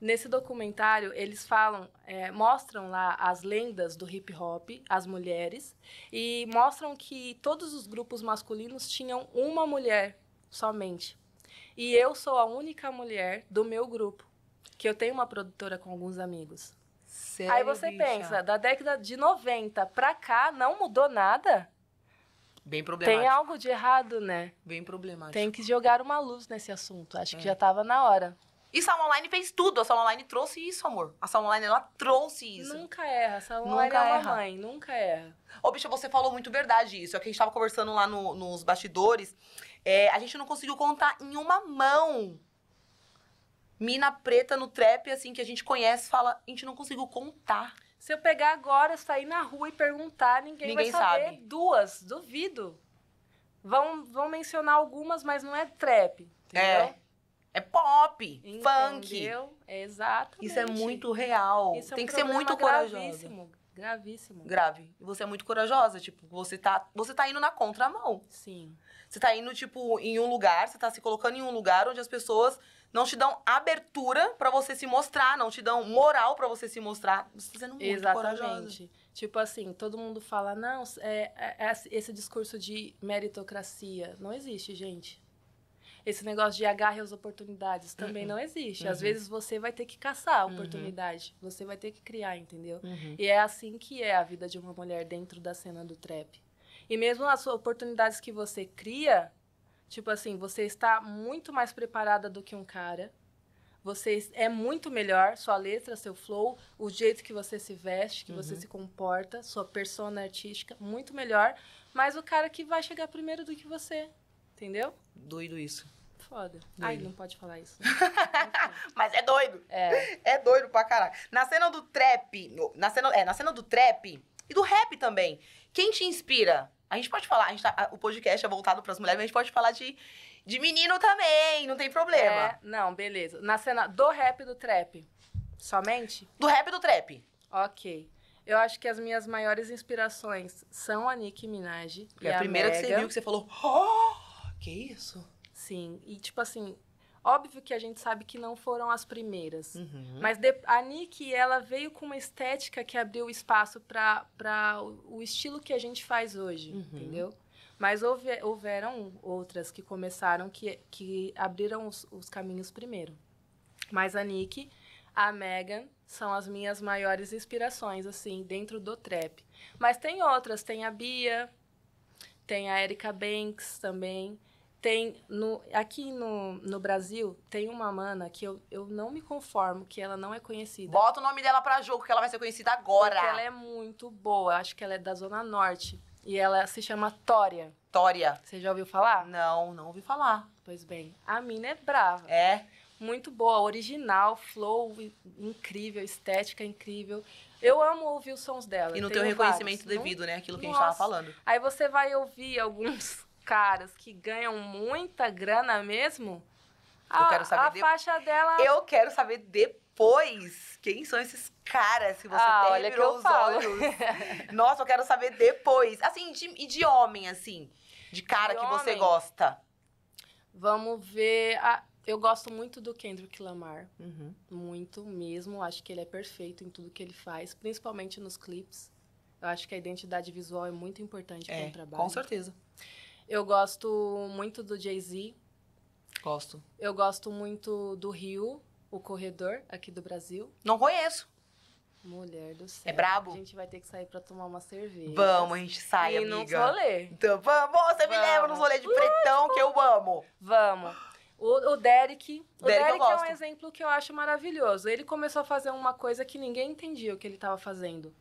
Nesse documentário, eles falam, é, mostram lá as lendas do hip hop, as mulheres, e mostram que todos os grupos masculinos tinham uma mulher somente. E eu sou a única mulher do meu grupo, que eu tenho uma produtora com alguns amigos. Sério, Aí você bicha? pensa, da década de 90 pra cá não mudou nada? Bem problemático. Tem algo de errado, né? Bem problemático. Tem que jogar uma luz nesse assunto. Acho é. que já estava na hora. E Salma Online fez tudo. A Salma Online trouxe isso, amor. A Salma Online, ela trouxe isso. Nunca erra. A Salma Online nunca é uma erra. mãe. Nunca erra. Ô, bicha, você falou muito verdade isso. É que a gente tava conversando lá no, nos bastidores. É, a gente não conseguiu contar em uma mão. Mina preta no trap, assim, que a gente conhece, fala... A gente não conseguiu contar. Se eu pegar agora, sair na rua e perguntar, ninguém, ninguém vai saber. Sabe. Duas, duvido. Vão, vão mencionar algumas, mas não é trap. Entendeu? É. É pop, entendeu? funk. Exato. Isso é muito real. É um Tem que ser muito corajoso. Gravíssimo, gravíssimo. Grave. Você é muito corajosa, tipo, você tá, você tá indo na contramão. Sim. Você tá indo, tipo, em um lugar, você tá se colocando em um lugar onde as pessoas não te dão abertura para você se mostrar, não te dão moral para você se mostrar. Você tá sendo muito Exatamente. corajosa. Tipo assim, todo mundo fala, não, é, é, é esse discurso de meritocracia não existe, gente. Esse negócio de agarre as oportunidades também uhum. não existe. Uhum. Às vezes você vai ter que caçar a uhum. oportunidade, uhum. você vai ter que criar, entendeu? Uhum. E é assim que é a vida de uma mulher dentro da cena do trap. E mesmo as oportunidades que você cria, Tipo assim, você está muito mais preparada do que um cara. Você é muito melhor, sua letra, seu flow, o jeito que você se veste, que uhum. você se comporta, sua persona artística, muito melhor. Mas o cara que vai chegar primeiro do que você, entendeu? Doido isso. Foda. Doido. Ai, não pode falar isso. Mas é doido. É. É doido pra caralho. Na cena do trap, na cena, é, na cena do trap e do rap também, quem te inspira? A gente pode falar, gente tá, o podcast é voltado para as mulheres, mas a gente pode falar de, de menino também, não tem problema. É, não, beleza. Na cena do rap e do trap, somente? Do rap e do trap. Ok. Eu acho que as minhas maiores inspirações são a Nicki Minaj. e a, a primeira que você viu que você falou, oh, que isso? Sim, e tipo assim, Óbvio que a gente sabe que não foram as primeiras, uhum. mas a Nick ela veio com uma estética que abriu espaço para o estilo que a gente faz hoje, uhum. entendeu? Mas houve, houveram outras que começaram, que, que abriram os, os caminhos primeiro. Mas a Nick, a Megan, são as minhas maiores inspirações, assim, dentro do trap. Mas tem outras, tem a Bia, tem a Erika Banks também. Tem no, aqui no, no Brasil, tem uma mana que eu, eu não me conformo que ela não é conhecida. Bota o nome dela pra jogo, que ela vai ser conhecida agora. Porque ela é muito boa. Acho que ela é da Zona Norte. E ela se chama Tória. Tória. Você já ouviu falar? Não, não ouvi falar. Pois bem, a mina é brava. É. Muito boa, original, flow incrível, estética incrível. Eu amo ouvir os sons dela. E não teu reconhecimento vários. devido, né? Aquilo que Nossa. a gente tava falando. Aí você vai ouvir alguns caras que ganham muita grana mesmo, a, eu quero saber a de... faixa dela. Eu quero saber depois quem são esses caras que você ah, tem olha que eu os falo. olhos. Nossa, eu quero saber depois. Assim, de, e de homem, assim. De cara de que homem, você gosta. Vamos ver. A... Eu gosto muito do Kendrick Lamar. Uhum. Muito mesmo. Acho que ele é perfeito em tudo que ele faz, principalmente nos clipes. Eu acho que a identidade visual é muito importante é, para o trabalho. Com certeza. Eu gosto muito do Jay-Z. Gosto. Eu gosto muito do Rio, o corredor aqui do Brasil. Não conheço. Mulher do é céu. É brabo? A gente vai ter que sair pra tomar uma cerveja. Vamos, a gente sai, e amiga. E nos rolê. Então, vamos, você vamos. me leva nos rolê de pretão, que eu amo. Vamos. O, o Derek, o Derek é um exemplo que eu acho maravilhoso. Ele começou a fazer uma coisa que ninguém entendia o que ele estava fazendo.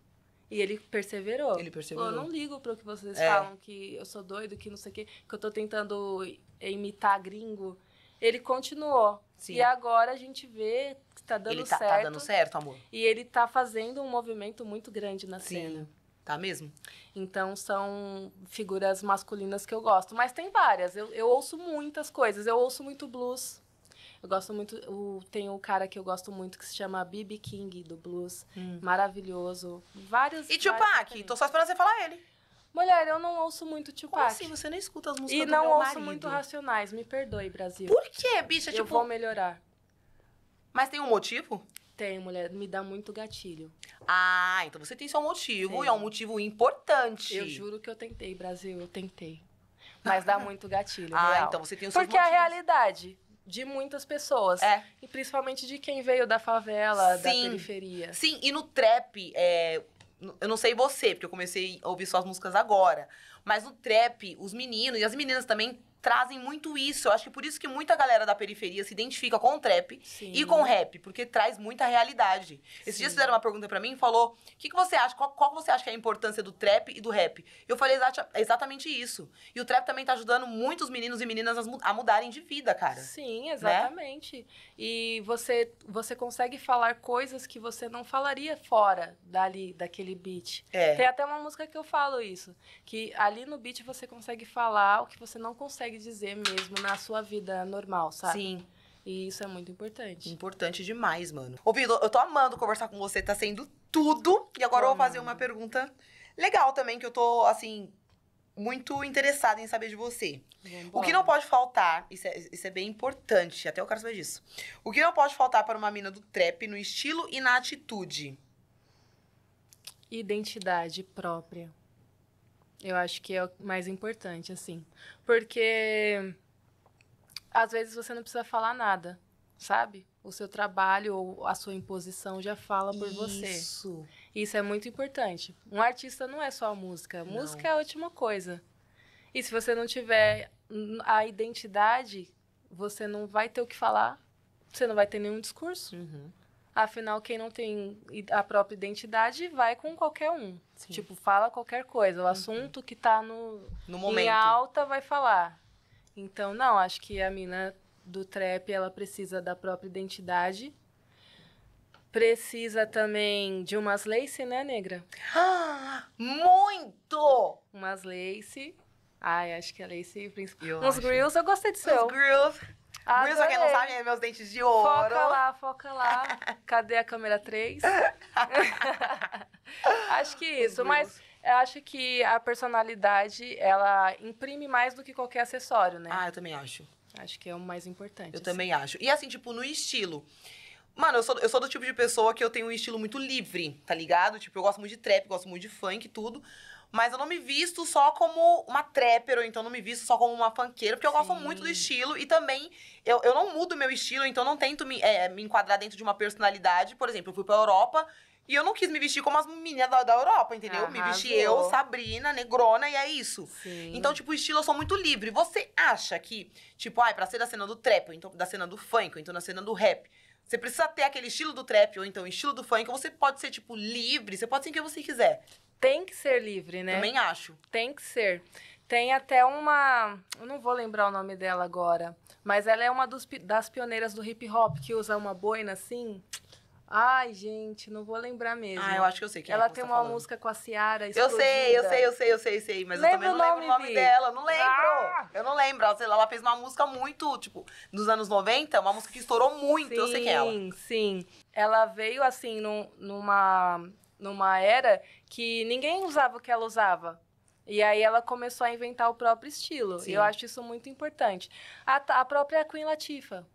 E ele perseverou. Ele perseverou. Eu não ligo pro que vocês é. falam, que eu sou doido, que não sei o quê, que eu tô tentando imitar gringo. Ele continuou. Sim. E agora a gente vê que tá dando ele tá, tá certo. Tá dando certo, amor. E ele tá fazendo um movimento muito grande na Sim. cena. Tá mesmo? Então são figuras masculinas que eu gosto. Mas tem várias. Eu, eu ouço muitas coisas. Eu ouço muito blues. Eu gosto muito. O, tem um cara que eu gosto muito que se chama B.B. King, do blues. Hum. Maravilhoso. Vários. E Tupac? Tô só esperando você falar ele. Mulher, eu não ouço muito Tupac. Como assim? Você nem escuta as músicas e do meu E não ouço muito Racionais. Me perdoe, Brasil. Por quê, bicha? Tipo... Eu vou melhorar. Mas tem um motivo? Tem, mulher. Me dá muito gatilho. Ah, então você tem seu motivo. Sim. E é um motivo importante. Eu juro que eu tentei, Brasil. Eu tentei. Mas dá muito gatilho. ah, real. então você tem seu motivo. Porque é motivos. a realidade de muitas pessoas. É. E principalmente de quem veio da favela, Sim. da periferia. Sim, e no trap, é... eu não sei você, porque eu comecei a ouvir suas músicas agora. Mas no trap, os meninos e as meninas também trazem muito isso. Eu acho que por isso que muita galera da periferia se identifica com o trap Sim. e com o rap, porque traz muita realidade. Esses dia dias fizeram uma pergunta para mim e falou: o que, que você acha? Qual, qual, você acha que é a importância do trap e do rap? Eu falei exatamente isso. E o trap também tá ajudando muitos meninos e meninas a mudarem de vida, cara. Sim, né? exatamente. Né? E você, você consegue falar coisas que você não falaria fora dali, daquele beat. É. Tem até uma música que eu falo isso. Que ali ali no beat você consegue falar o que você não consegue dizer mesmo na sua vida normal, sabe? Sim. E isso é muito importante. Importante demais, mano. Ouvindo, eu tô amando conversar com você, tá sendo tudo. E agora eu vou fazer uma pergunta legal também, que eu tô, assim, muito interessada em saber de você. O que não pode faltar, isso é, isso é, bem importante, até eu quero saber disso. O que não pode faltar para uma mina do trap no estilo e na atitude? Identidade própria. Eu acho que é o mais importante, assim. Porque às vezes você não precisa falar nada, sabe? O seu trabalho ou a sua imposição já fala por Isso. você. Isso. Isso é muito importante. Um artista não é só a música. Não. Música é a última coisa. E se você não tiver a identidade, você não vai ter o que falar, você não vai ter nenhum discurso. Uhum. Afinal, quem não tem a própria identidade vai com qualquer um. Sim. Tipo, fala qualquer coisa. O uhum. assunto que tá no, no momento. em alta vai falar. Então, não, acho que a mina do trap, ela precisa da própria identidade. Precisa também de umas lace, né, negra? Ah, muito! Umas lace. Ai, acho que a lace é principal. Uns acho. grills, eu gostei de seu. Uns grills. Adorei. Wilson, quem não sabe, é meus dentes de ouro. Foca lá, foca lá. Cadê a câmera 3? acho que isso, mas eu acho que a personalidade, ela imprime mais do que qualquer acessório, né? Ah, eu também acho. Acho que é o mais importante. Eu assim. também acho. E assim, tipo, no estilo. Mano, eu sou, eu sou do tipo de pessoa que eu tenho um estilo muito livre, tá ligado? Tipo, eu gosto muito de trap, gosto muito de funk e tudo. Mas eu não me visto só como uma trapper, ou então não me visto só como uma funkeira, porque eu Sim. gosto muito do estilo e também eu, eu não mudo meu estilo, então não tento me, é, me enquadrar dentro de uma personalidade. Por exemplo, eu fui pra Europa e eu não quis me vestir como as meninas da, da Europa, entendeu? me vesti eu, Sabrina, negrona, e é isso. Sim. Então, tipo, o estilo eu sou muito livre. Você acha que, tipo, ai, ah, pra ser da cena do trap, ou então da cena do funk, ou então da cena do rap, você precisa ter aquele estilo do trap, ou então estilo do funk, ou você pode ser, tipo, livre, você pode ser quem você quiser tem que ser livre, né? Também acho. Tem que ser. Tem até uma, eu não vou lembrar o nome dela agora, mas ela é uma dos, das pioneiras do hip hop que usa uma boina assim. Ai, gente, não vou lembrar mesmo. Ah, eu acho que eu sei quem é Ela é que tem tá uma falando. música com a Ciara Eu sei, eu sei, eu sei, eu sei, sei. Mas Lembra eu também não lembro o nome, nome dela. Eu não lembro. Ah! Eu não lembro. sei lá, ela fez uma música muito, tipo, nos anos 90, uma música que estourou muito. Sim, eu sei quem é ela. Sim, sim. Ela veio, assim, numa numa era que ninguém usava o que ela usava. E aí ela começou a inventar o próprio estilo. Sim. E eu acho isso muito importante. A, a própria Queen Latifa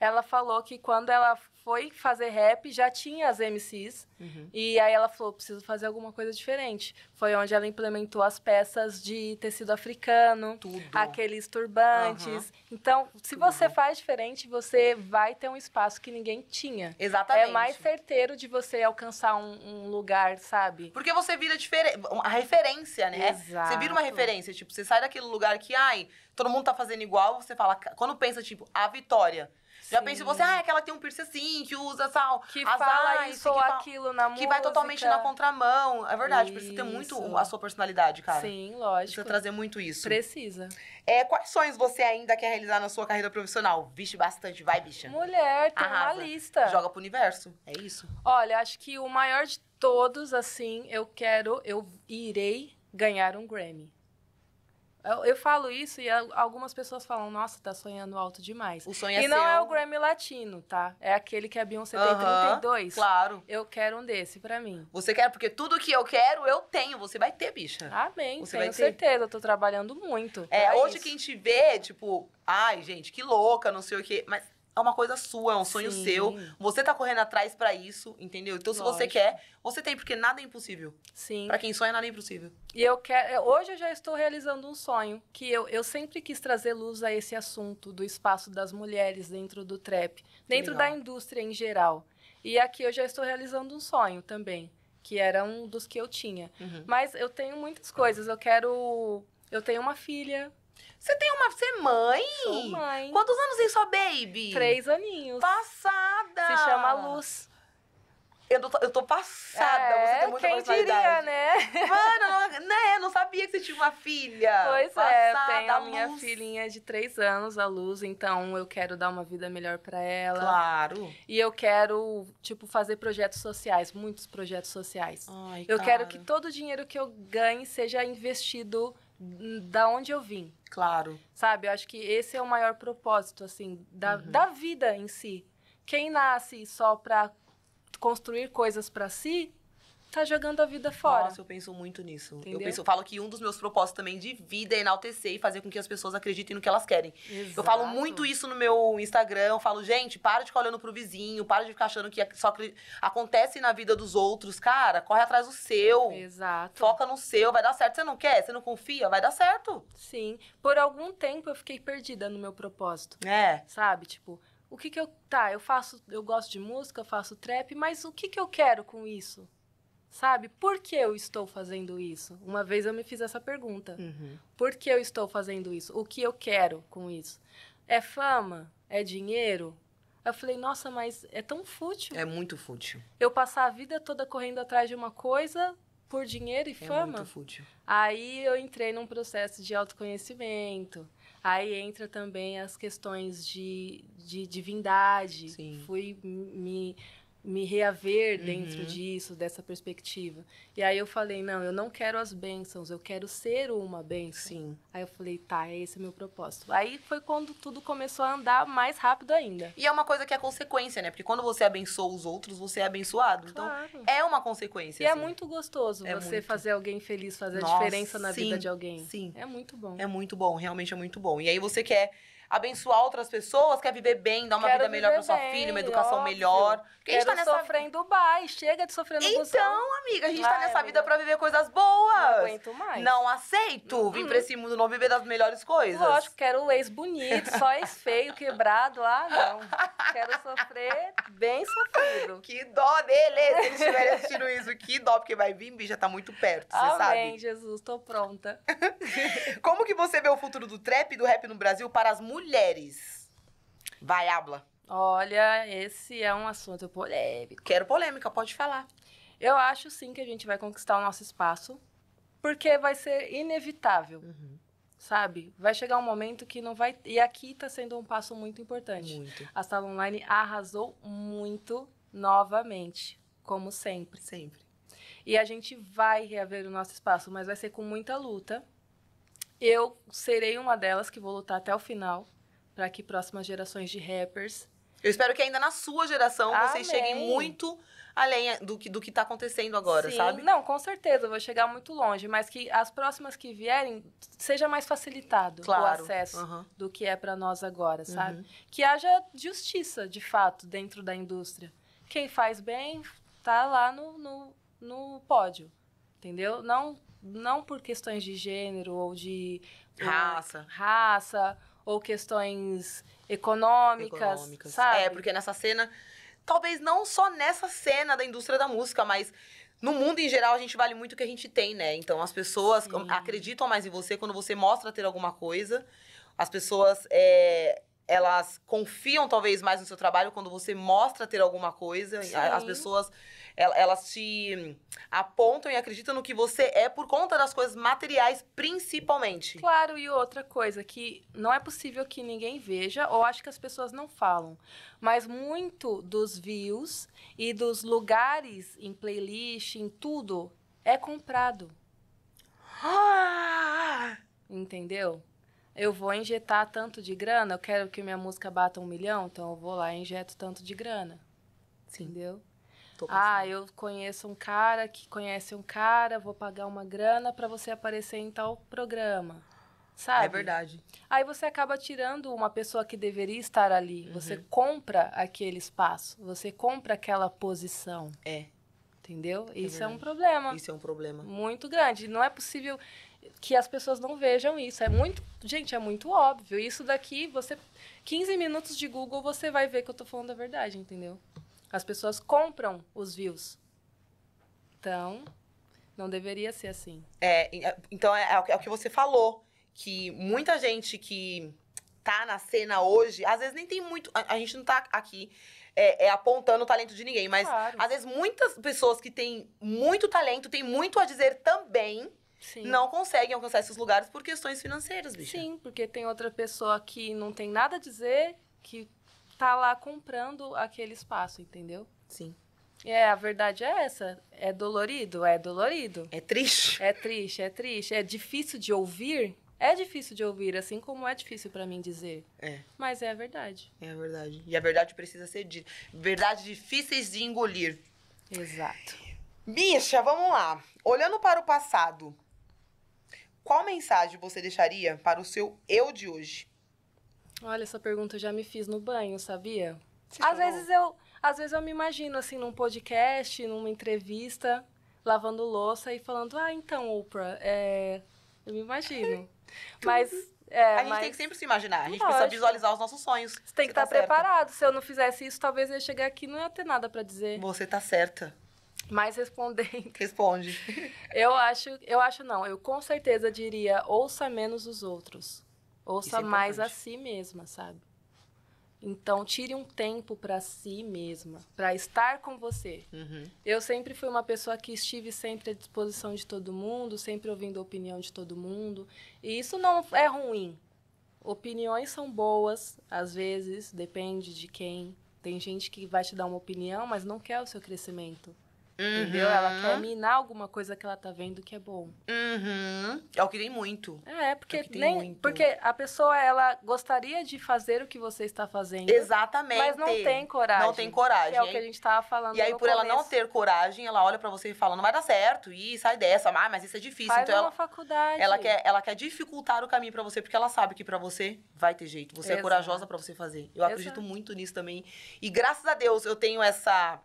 Ela falou que quando ela foi fazer rap, já tinha as MCs. Uhum. E aí ela falou: preciso fazer alguma coisa diferente. Foi onde ela implementou as peças de tecido africano, Tudo. aqueles turbantes. Uhum. Então, se você uhum. faz diferente, você vai ter um espaço que ninguém tinha. Exatamente. É mais certeiro de você alcançar um, um lugar, sabe? Porque você vira diferente. A referência, né? Exato. Você vira uma referência. Tipo, você sai daquele lugar que, ai, todo mundo tá fazendo igual, você fala. Quando pensa, tipo, a vitória. Já pensa em você, ah, é que tem um piercing assim, que usa sal, que faz fala ice, isso ou aquilo na que música. Que vai totalmente na contramão. É verdade, isso. precisa ter muito a sua personalidade, cara. Sim, lógico. Precisa trazer muito isso. Precisa. É, quais sonhos você ainda quer realizar na sua carreira profissional? Vixe bastante, vai, bicha. Mulher, tem Arrasa. uma lista. Joga pro universo, é isso. Olha, acho que o maior de todos, assim, eu quero, eu irei ganhar um Grammy. Eu, eu, falo isso e algumas pessoas falam, nossa, tá sonhando alto demais. O sonho e é E não seu... é o Grammy Latino, tá? É aquele que a Beyoncé uhum, tem 32. Claro. Eu quero um desse pra mim. Você quer? Porque tudo que eu quero, eu tenho. Você vai ter, bicha. Amém. Você tenho vai ter. certeza. Eu tô trabalhando muito. É, hoje isso. quem te vê, tipo, ai, gente, que louca, não sei o quê. Mas é uma coisa sua, é um sonho Sim. seu. Você tá correndo atrás para isso, entendeu? Então, se Lógico. você quer, você tem, porque nada é impossível. Sim. Para quem sonha, nada é impossível. E eu quero. É, hoje eu já estou realizando um sonho, que eu, eu sempre quis trazer luz a esse assunto do espaço das mulheres dentro do trap, dentro da indústria em geral. E aqui eu já estou realizando um sonho também, que era um dos que eu tinha. Uhum. Mas eu tenho muitas coisas. Eu quero. Eu tenho uma filha, você tem uma. Você é mãe? Sou mãe. Quantos anos tem sua baby? Três aninhos. Passada! Se chama Luz. Eu tô, eu tô passada, é, você tem muita quem diria, né? Mano, não, né? Não sabia que você tinha uma filha. Pois é, passada, é, tenho a minha filhinha de três anos, a Luz, então eu quero dar uma vida melhor para ela. Claro. E eu quero, tipo, fazer projetos sociais, muitos projetos sociais. Ai, eu cara. quero que todo o dinheiro que eu ganhe seja investido da onde eu vim. Claro. Sabe? Eu acho que esse é o maior propósito, assim, da, uhum. da vida em si. Quem nasce só para construir coisas para si tá jogando a vida fora. Nossa, eu penso muito nisso. Entendeu? Eu penso, eu falo que um dos meus propósitos também de vida é enaltecer e fazer com que as pessoas acreditem no que elas querem. Exato. Eu falo muito isso no meu Instagram. Eu falo, gente, para de ficar olhando pro vizinho, para de ficar achando que só acontece na vida dos outros. Cara, corre atrás do seu. Exato. Foca no seu, vai dar certo. Você não quer? Você não confia? Vai dar certo. Sim. Por algum tempo eu fiquei perdida no meu propósito. É. Sabe? Tipo, o que que eu. Tá, eu faço. Eu gosto de música, eu faço trap, mas o que que eu quero com isso? Sabe? Por que eu estou fazendo isso? Uma vez eu me fiz essa pergunta. Uhum. Por que eu estou fazendo isso? O que eu quero com isso? É fama? É dinheiro? Eu falei, nossa, mas é tão fútil. É muito fútil. Eu passar a vida toda correndo atrás de uma coisa por dinheiro e é fama. Muito fútil. Aí eu entrei num processo de autoconhecimento. Aí entra também as questões de, de divindade. Sim. Fui me me reaver dentro uhum. disso, dessa perspectiva. E aí eu falei, não, eu não quero as bênçãos, eu quero ser uma bênção. Sim. Aí eu falei, tá, é esse é o meu propósito. Aí foi quando tudo começou a andar mais rápido ainda. E é uma coisa que é consequência, né? Porque quando você abençoa os outros, você é abençoado. Então, claro. Então, é uma consequência. E é assim. é muito gostoso é você muito. fazer alguém feliz, fazer Nossa, a diferença na sim, vida de alguém. Sim. É muito bom. É muito bom, realmente é muito bom. E aí você quer abençoar outras pessoas, quer viver bem, dar uma Quero vida melhor para sua filha, uma educação óbvio. melhor. Porque Quero a gente tá nessa em Dubai, chega de sofrer Então, amiga, a gente tá Vai, tá nessa vida para viver coisas boas. Não aguento mais. Não aceito uhum. vir para esse mundo não viver das melhores coisas. Lógico, quero o ex bonito, só ex feio, quebrado. Ah, não. Quero sofrer bem sofrido. Que dó dele, se ele estiver assistindo isso. Que dó, porque vai vir, já tá muito perto, você sabe. Amém, Jesus, tô pronta. Como que você vê o futuro do trap e do rap no Brasil para as mulheres? mulheres. Vai, habla. Olha, esse é um assunto polêmico. Quero polêmica, pode falar. Eu acho sim que a gente vai conquistar o nosso espaço, porque vai ser inevitável. Uhum. Sabe? Vai chegar um momento que não vai. E aqui está sendo um passo muito importante. Muito. A sala online arrasou muito novamente, como sempre. Sempre. E a gente vai reaver o nosso espaço, mas vai ser com muita luta. Eu serei uma delas que vou lutar até o final para que próximas gerações de rappers. Eu espero que ainda na sua geração Amém. vocês cheguem muito além do que do que está acontecendo agora, Sim. sabe? Não, com certeza, vou chegar muito longe, mas que as próximas que vierem seja mais facilitado claro. o acesso uhum. do que é para nós agora, uhum. sabe? Uhum. Que haja justiça, de fato, dentro da indústria. Quem faz bem tá lá no, no, no pódio, entendeu? Não não por questões de gênero ou de raça, ou, raça ou questões econômicas, econômicas. sabe? É, porque nessa cena, talvez não só nessa cena da indústria da música, mas no mundo em geral a gente vale muito o que a gente tem, né? Então as pessoas Sim. acreditam mais em você quando você mostra ter alguma coisa. As pessoas é, elas confiam talvez mais no seu trabalho quando você mostra ter alguma coisa. Sim. As pessoas elas te apontam e acreditam no que você é por conta das coisas materiais, principalmente. Claro, e outra coisa que não é possível que ninguém veja, ou acho que as pessoas não falam, mas muito dos views e dos lugares em playlist, em tudo, é comprado. Ah! Entendeu? eu vou injetar tanto de grana, eu quero que minha música bata um milhão, então eu vou lá e injeto tanto de grana. Sim. Entendeu? Ah, eu conheço um cara que conhece um cara, vou pagar uma grana para você aparecer em tal programa. Sabe? É verdade. Aí você acaba tirando uma pessoa que deveria estar ali. Uhum. Você compra aquele espaço, você compra aquela posição. É. Entendeu? É Isso verdade. é um problema. Isso é um problema. Muito grande. Não é possível que as pessoas não vejam isso. É muito, gente, é muito óbvio. Isso daqui, você 15 minutos de Google, você vai ver que eu tô falando a verdade, entendeu? As pessoas compram os views. Então, não deveria ser assim. É, é então é, é, é o que você falou, que muita gente que tá na cena hoje, às vezes nem tem muito. A, a gente não tá aqui é, é, apontando o talento de ninguém, mas claro. às vezes muitas pessoas que têm muito talento, têm muito a dizer também, Sim. não conseguem alcançar esses lugares por questões financeiras, bicho. Sim, porque tem outra pessoa que não tem nada a dizer, que tá lá comprando aquele espaço, entendeu? Sim. É, a verdade é essa. É dolorido, é dolorido. É triste. É triste, é triste. É difícil de ouvir. É difícil de ouvir, assim como é difícil para mim dizer. É. Mas é a verdade. É a verdade. E a verdade precisa ser dita. Verdades difíceis de engolir. Exato. Bicha, vamos lá. Olhando para o passado, qual mensagem você deixaria para o seu eu de hoje? Olha, essa pergunta eu já me fiz no banho, sabia? Você às vezes eu, às vezes eu me imagino assim num podcast, numa entrevista, lavando louça e falando: "Ah, então, Oprah, é... eu me imagino". mas é, a gente mas... tem que sempre se imaginar, a gente Lógico. precisa visualizar os nossos sonhos. Você tem que tá estar tá preparado. Se eu não fizesse isso, talvez eu ia chegar aqui e não ia ter nada para dizer. Você tá certa. Mas respondendo. Responde. Eu acho, eu acho não. Eu com certeza diria: ouça menos os outros. Ouça é mais a si mesma, sabe? Então, tire um tempo para si mesma, para estar com você. Uhum. Eu sempre fui uma pessoa que estive sempre à disposição de todo mundo, sempre ouvindo a opinião de todo mundo. E isso não é ruim. Opiniões são boas, às vezes, depende de quem. Tem gente que vai te dar uma opinião, mas não quer o seu crescimento. Uhum. Entendeu? Ela uhum. quer minar alguma coisa que ela tá vendo que é bom. Uhum. É o que tem muito. É, é porque é nem muito. porque a pessoa ela gostaria de fazer o que você está fazendo. Exatamente. Mas não tem coragem. Não tem coragem. é o que a gente tava falando. E aí por começo. ela não ter coragem, ela olha para você e fala: "Não vai dar certo". E sai dessa. Ah, mas isso é difícil. Faz então uma ela faculdade. Ela quer ela quer dificultar o caminho para você porque ela sabe que para você vai ter jeito. Você é Exato. é corajosa para você fazer. Eu Exato. acredito muito nisso também. E graças a Deus eu tenho essa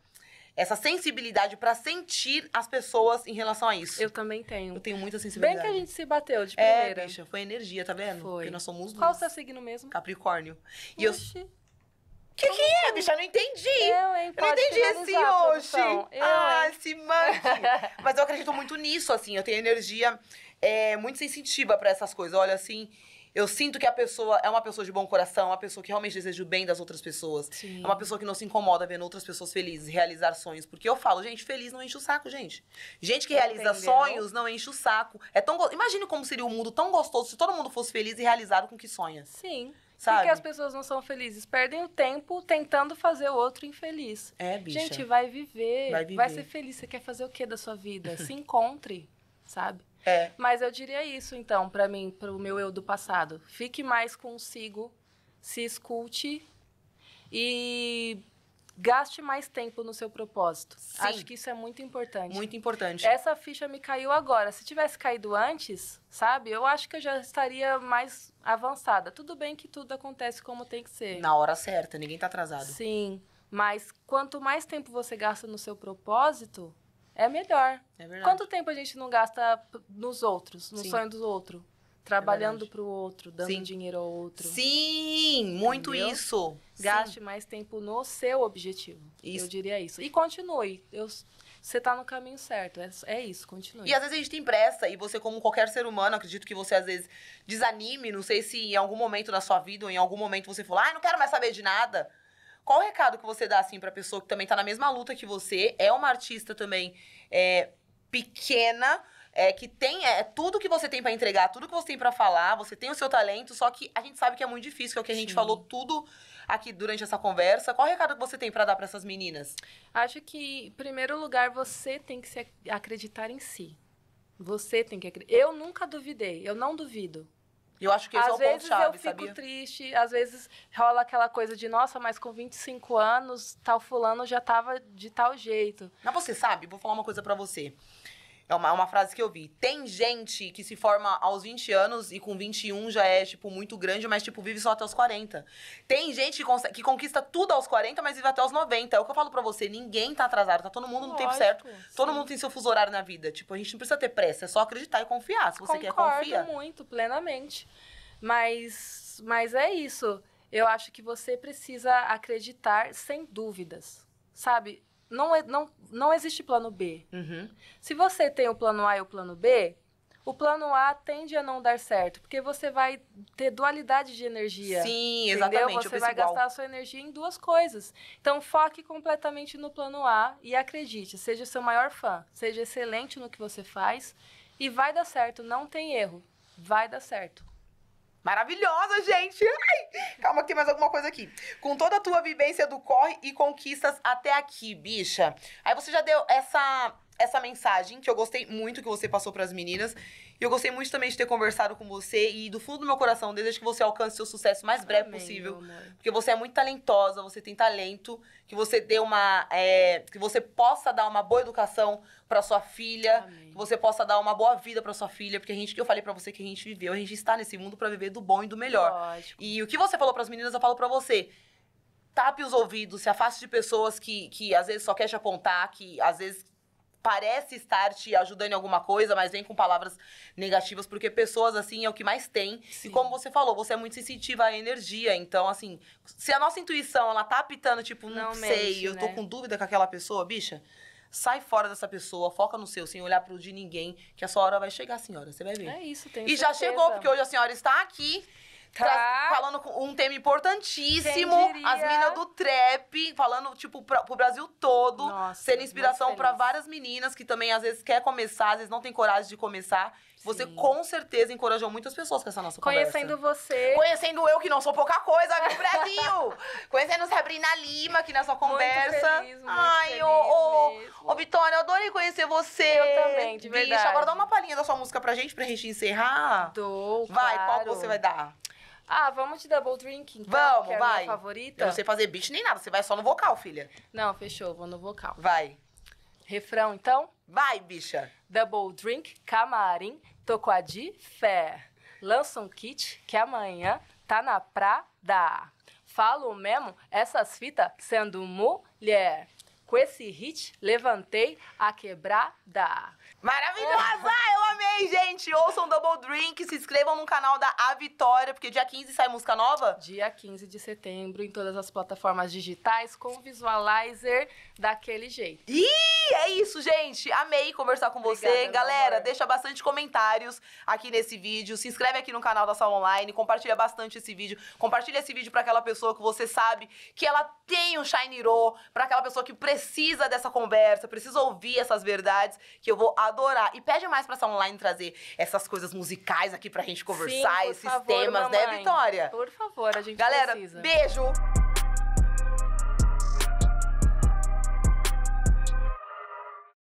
essa sensibilidade para sentir as pessoas em relação a isso. Eu também tenho. Eu tenho muita sensibilidade. Bem que a gente se bateu de é, primeira. É, bicha, foi energia, tá vendo? Foi. Porque nós somos Qual o seu signo mesmo? Capricórnio. E Oxi. O que que é, bicha? Eu não entendi. Eu, hein? Eu não entendi esse hoje. Eu, ah, esse Mas eu acredito muito nisso, assim. Eu tenho energia é, muito sensitiva para essas coisas. Olha, assim, eu sinto que a pessoa é uma pessoa de bom coração, uma pessoa que realmente deseja o bem das outras pessoas. Sim. É uma pessoa que não se incomoda vendo outras pessoas felizes, realizar sonhos. Porque eu falo, gente, feliz não enche o saco, gente. Gente que realiza sonhos não enche o saco. É tão go... Imagine como seria um mundo tão gostoso se todo mundo fosse feliz e realizado com o que sonha. Sim. Sabe? Porque as pessoas não são felizes. Perdem o tempo tentando fazer o outro infeliz. É, bicha. Gente, vai viver. Vai, viver. vai ser feliz. Você quer fazer o quê da sua vida? se encontre, sabe? É. Mas eu diria isso, então, para mim, para o meu eu do passado. Fique mais consigo, se escute e gaste mais tempo no seu propósito. Sim. Acho que isso é muito importante. Muito importante. Essa ficha me caiu agora. Se tivesse caído antes, sabe? Eu acho que eu já estaria mais avançada. Tudo bem que tudo acontece como tem que ser. Na hora certa, ninguém está atrasado. Sim, mas quanto mais tempo você gasta no seu propósito, é melhor. É verdade. Quanto tempo a gente não gasta nos outros, no Sim. sonho do outro? Trabalhando é para o outro, dando Sim. dinheiro ao outro. Sim, muito Entendeu? isso. Gaste Sim. mais tempo no seu objetivo. Isso. Eu diria isso. E continue. Eu, você está no caminho certo. É, é, isso, continue. E às vezes a gente tem pressa, e você, como qualquer ser humano, acredito que você às vezes desanime. Não sei se em algum momento da sua vida ou em algum momento você falou, ah, não quero mais saber de nada. Qual o recado que você dá, assim, pra pessoa que também tá na mesma luta que você, é uma artista também é, pequena, é, que tem é, tudo que você tem para entregar, tudo que você tem para falar, você tem o seu talento, só que a gente sabe que é muito difícil, que é o que a gente Sim. falou tudo aqui durante essa conversa. Qual o recado que você tem para dar para essas meninas? Acho que, em primeiro lugar, você tem que se acreditar em si. Você tem que acreditar. Eu nunca duvidei, eu não duvido. Eu acho que esse às é o vezes ponto-chave, eu fico sabia? triste, às vezes rola aquela coisa de, nossa, mas com 25 anos, tal fulano já tava de tal jeito. Mas você sabe, vou falar uma coisa para você. É uma, é uma frase que eu vi. Tem gente que se forma aos 20 anos e com 21 já é, tipo, muito grande, mas, tipo, vive só até os 40. Tem gente que, consegue, que conquista tudo aos 40, mas vive até os 90. É o que eu falo pra você. Ninguém tá atrasado. Tá todo mundo no Lógico, tempo certo. Todo sim. mundo tem seu fuso horário na vida. Tipo, a gente não precisa ter pressa. É só acreditar e confiar. Se você Concordo quer, confia. muito, plenamente. Mas, mas é isso. Eu acho que você precisa acreditar sem dúvidas. Sabe? não, é, não, não existe plano B. Uhum. Se você tem o plano A e o plano B, o plano A tende a não dar certo, porque você vai ter dualidade de energia. Sim, exatamente. Entendeu? Você vai igual. gastar a sua energia em duas coisas. Então, foque completamente no plano A e acredite, seja seu maior fã, seja excelente no que você faz e vai dar certo, não tem erro. Vai dar certo. Maravilhosa, gente! Ai, calma que tem mais alguma coisa aqui. Com toda a tua vivência do corre e conquistas até aqui, bicha. Aí você já deu essa essa mensagem que eu gostei muito que você passou para as meninas e eu gostei muito também de ter conversado com você e do fundo do meu coração desejo que você alcance seu sucesso o mais breve Amém, possível, porque você é muito talentosa, você tem talento, que você dê uma, é, que você possa dar uma boa educação para sua filha, Amém. que você possa dar uma boa vida para sua filha, porque a gente que eu falei para você que a gente viveu, a gente está nesse mundo para viver do bom e do melhor. Lógico. E o que você falou para as meninas, eu falo para você tape os ouvidos, se afaste de pessoas que, que às vezes só quer te apontar, que às vezes parece estar te ajudando em alguma coisa, mas vem com palavras negativas, porque pessoas assim é o que mais tem. Sim. E como você falou, você é muito sensitiva à energia. Então, assim, se a nossa intuição ela tá apitando, tipo, não, não sei, eu né? tô com dúvida com aquela pessoa, bicha. Sai fora dessa pessoa, foca no seu, sem olhar pro de ninguém, que a sua hora vai chegar, senhora. Você vai ver. É isso, tem E certeza. já chegou, porque hoje a senhora está aqui Tá. Falando um tema importantíssimo. As minas do trap, falando, tipo, pra, pro Brasil todo. Nossa, sendo inspiração para várias meninas que também, às vezes, quer começar, às vezes não tem coragem de começar. Sim. Você, com certeza, encorajou muitas pessoas com essa nossa Conhecendo conversa. você. Conhecendo eu, que não sou pouca coisa aqui no Brasil. Conhecendo Sabrina Lima aqui nessa conversa. Muito feliz, muito Ai, ô, ô, ô, Vitória, eu adorei conhecer você. Eu também, de verdade. Bicho, agora dá uma palhinha da sua música pra gente, pra gente encerrar. Dou, Vai, claro. qual você vai dar? Ah, vamos de double drinking? Então, vamos, que é vai. Minha favorita. Eu não sei fazer beat nem nada, você vai só no vocal, filha. Não, fechou, vou no vocal. Vai. Refrão, então? Vai, bicha. Double drink, camarim, tocou de fé. Lança um kit que amanhã tá na prada. Falo mesmo essas fitas sendo mulher. Com esse hit, levantei a quebrada. Maravilhosa! Eu amei, gente! Ouçam Double Drink, se inscrevam no canal da A Vitória, porque dia 15 sai música nova? Dia 15 de setembro, em todas as plataformas digitais, com visualizer daquele jeito. E é isso, gente! Amei conversar com Obrigada, você. Galera, deixa bastante comentários aqui nesse vídeo. Se inscreve aqui no canal da Sala Online, compartilha bastante esse vídeo. Compartilha esse vídeo para aquela pessoa que você sabe que ela tem o um Shine para aquela pessoa que precisa dessa conversa, precisa ouvir essas verdades, que eu vou adorar adorar. E pede mais pra essa online trazer essas coisas musicais aqui pra gente conversar, Sim, esses favor, temas, né, mamãe. né, Vitória? Por favor, a gente Galera, precisa. beijo!